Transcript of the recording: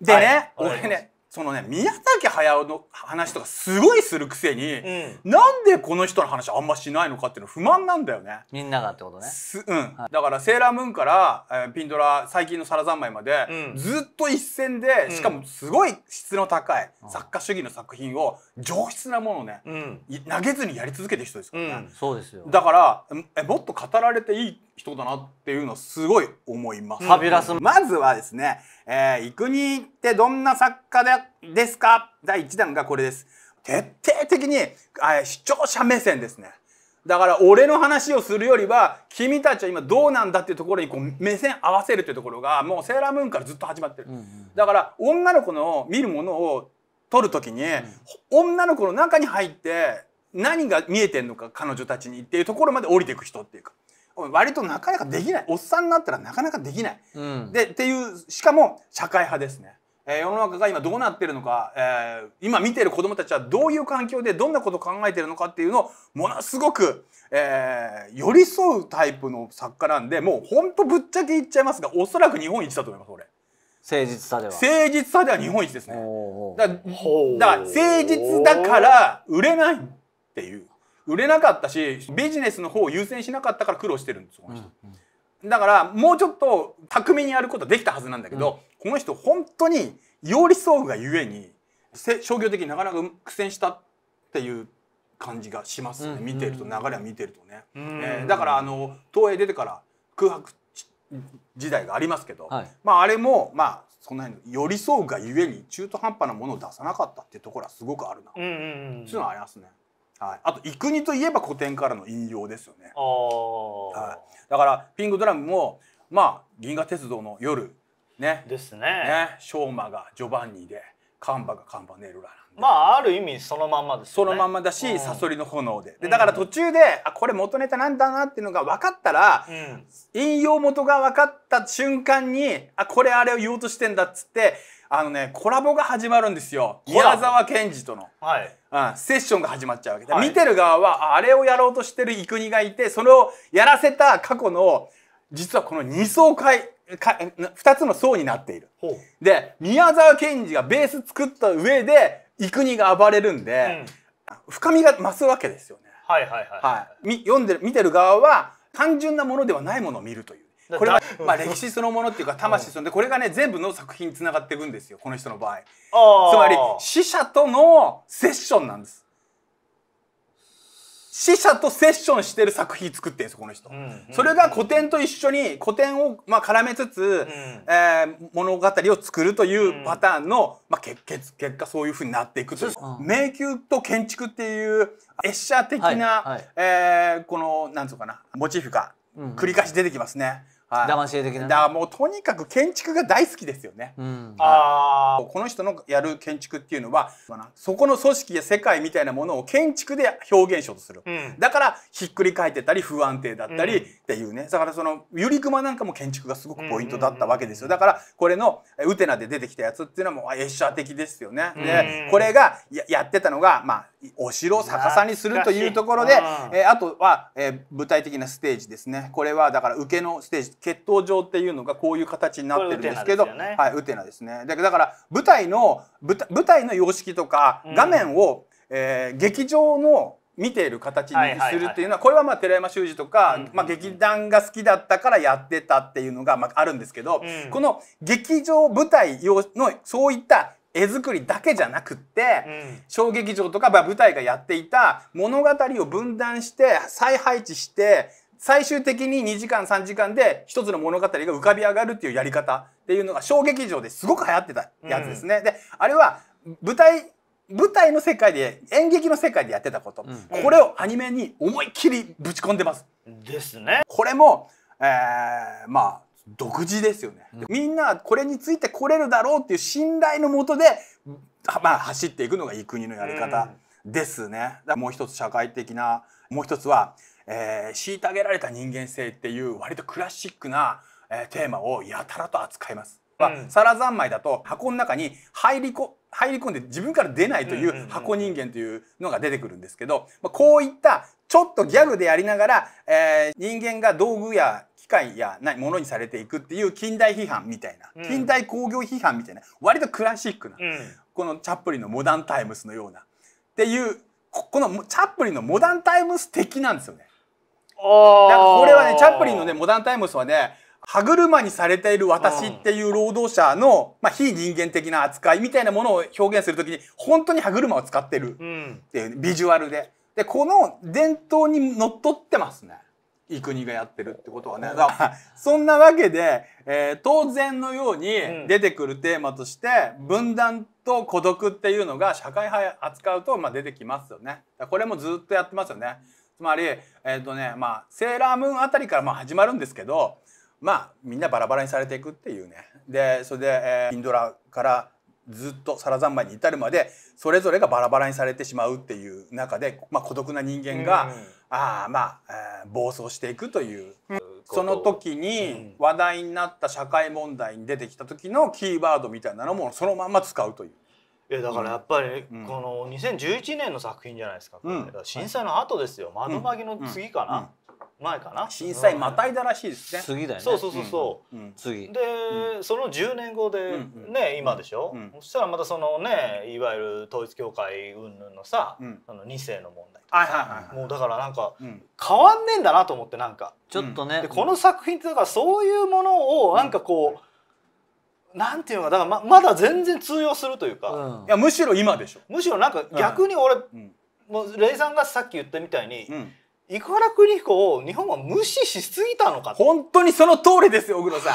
でね、はい、俺ねそのね宮崎駿の話とかすごいするくせに、うん、なんでこの人の話あんましないのかっていうの不満なんだよねみんながってことねす、うん、はい、だから「セーラームーン」から、えー、ピンドラ最近の「サラ三昧」まで、うん、ずっと一線で、しかもすごい質の高い、うん、作家主義の作品を上質なものをね、投げずにやり続けてる人ですからね、そうですよだからえもっと語られていい人だなっていうのはすごい思います。ファラス。まずはですね、えー、イクニってどんな作家でですか第1弾がこれです。徹底的に、えあ視聴者目線ですね。だから俺の話をするよりは君たちは今どうなんだっていうところにこう目線合わせるっていうところがもうセーラームーンからずっと始まってる、うんうん、だから女の子の見るものを撮るときに、うん、女の子の中に入って何が見えてんのか彼女たちにっていうところまで降りていく人っていうか割となかなかできないおっさんになったらなかなかできない、うん、でっていうしかも社会派ですね、えー、世の中が今どうなってるのか、えー、今見てる子どもたちはどういう環境でどんなことを考えてるのかっていうのをものすごく、えー、寄り添うタイプの作家なんでもうほんとぶっちゃけ言っちゃいますがおそらく日本一だと思います俺。誠実さでは誠実さでは日本一ですねだだから誠実だから売れないっていう売れなかったしビジネスの方を優先しなかったから苦労してるんですこの人、うん、だからもうちょっと巧みにやることはできたはずなんだけど、この人本当によりそうがゆえに商業的になかなか苦戦したっていう感じがしますね、見てると流れは見てるとね、うん、えー、だからあの東映出てから空白時代がありますけど、はい、まああれもまあその辺の寄り添うがゆえに中途半端なものを出さなかったっていうところはすごくあるな、うんうんうん、っていうのはありますね。はい、あと「幾国」といえば古典からの引用ですよね。はい、だからピンクドラムもまあ「銀河鉄道の夜」ね。ですね。ねしょうまがジョバンニでカンバがカンバネルラまあある意味そのまんまです、ね、そのまんまだし、うん、サソリの炎ででだから途中で、あこれ元ネタなんだなっていうのが分かったら、うん、引用元が分かった瞬間にあこれあれを言おうとしてんだっつってあのねコラボが始まるんですよ宮沢賢治との、はいうん、セッションが始まっちゃうわけで、はい、見てる側はあれをやろうとしてる生国がいてそれをやらせた過去の実はこの2層階二2つの層になっている。で宮沢賢治がベース作った上で生国が暴れるんで、うん、深みが増すわけですよね。はいはいはい、はい、み読んで見てる側は単純なものではないものを見るという。これはまあ歴史そのものっていうか魂そのでこれがね全部の作品につながっていくんですよこの人の場合つまり死者とのセッションなんです死者とセッションしてる作品作ってんですこの人、うんうんうん、それが古典と一緒に古典をまあ絡めつつ、うん、えー、物語を作るというパターンの、まあ、結結結果そういうふうになっていくという、うん、迷宮と建築っていう列車的な、はいはい、えー、このなんつうかなモチーフが繰り返し出てきますね。うんはい、騙し絵的な、ね、だからもうとにかく建築が大好きですよね、うん、あこの人のやる建築っていうのはそこの組織や世界みたいなものを建築で表現しようとする、うん、だからひっくり返ってたり不安定だったりっていうね、うん、だからそのゆりくまなんかも建築がすごくポイントだったわけですよだからこれのウテナで出てきたやつっていうのはもうエッシャー的ですよね、でこれがややってたのがまあお城を逆さにするというところで、えー、あとは、えー、舞台的なステージですねこれはだから受けのステージ血統状っていうのがこういう形になってるんですけどね、はいウテナですねだから舞台の舞台の様式とか画面を、うん、えー、劇場の見ている形にするっていうのはこれはまあ寺山修司とか、まあ、劇団が好きだったからやってたっていうのがまああるんですけど、この劇場舞台のそういった絵作りだけじゃなくって、うん、小劇場とか、まあ、舞台がやっていた物語を分断して再配置して最終的に2時間3時間で一つの物語が浮かび上がるっていうやり方っていうのが小劇場ですごく流行ってたやつですね。うん、であれは舞台舞台の世界で演劇の世界でやってたこと、うん、これをアニメに思いっきりぶち込んでます。ですね。これも、えー、まあ独自ですよね、うん、みんなこれについてこれるだろうっていう信頼のもとで、まあ、走っていくのがいい国のやり方ですね。うん、もう一つ社会的なもう一つは、えー、虐げられた人間性っていう割とクラシックな、えー、テーマをやたらと扱います。まあ、皿三昧だと箱の中に入りこ入り込んで自分から出ないという箱人間というのが出てくるんですけど、まあ、こういったちょっとギャグでやりながら、えー、人間が道具や機械やないものにされていくっていう近代批判みたいな、うん、近代工業批判みたいな割とクラシックな、うん、このチャップリンの「モダンタイムス」のようなっていうこのチャップリンのモダンタイムス的なんですよね。だからこれはねチャップリンのねモダンタイムスはね歯車にされている私っていう労働者の、まあ、非人間的な扱いみたいなものを表現する時に本当に歯車を使ってるっていう、ビジュアルで。でこの伝統にのっとってますね。いい国がやってるってことはね。そんなわけで、えー、当然のように出てくるテーマとして、分断と孤独っていうのが社会派扱うと、まあ、出てきますよね。これもずっとやってますよね。つまり、えっ、ー、とね、まあ、セーラームーンあたりからまあ始まるんですけど、まあ、みんなバラバラにされていくっていうね。で、それで、えー、インドラからずっとサラザンマに至るまでそれぞれがバラバラにされてしまうっていう中で、まあ、孤独な人間が、うん、あまあ、えー、暴走していくという、うん、その時に話題になった社会問題に出てきた時のキーワードみたいなのもそのまんま使うという。いやだからやっぱり、この2011年の作品じゃないですか、うん、震災の後ですよ、窓紛の次かな、前かな震災またいだらしいですね、次だよねそうそうそうそう、次で、その10年後でね、今でしょ、うそしたらまたそのねいわゆる統一教会云々のさ、あの2世の問題はいはいもうだからなんか、変わんねえんだなと思ってなんかちょっとね、この作品ってだからそういうものをなんかこう、なんていうのかだからままだ全然通用するというか、いやむしろ今でしょむしろなんか逆に俺、もうレイさんがさっき言ったみたいに、うん生原邦彦を日本は無視しすぎたのか本当にその通りですよ小黒さん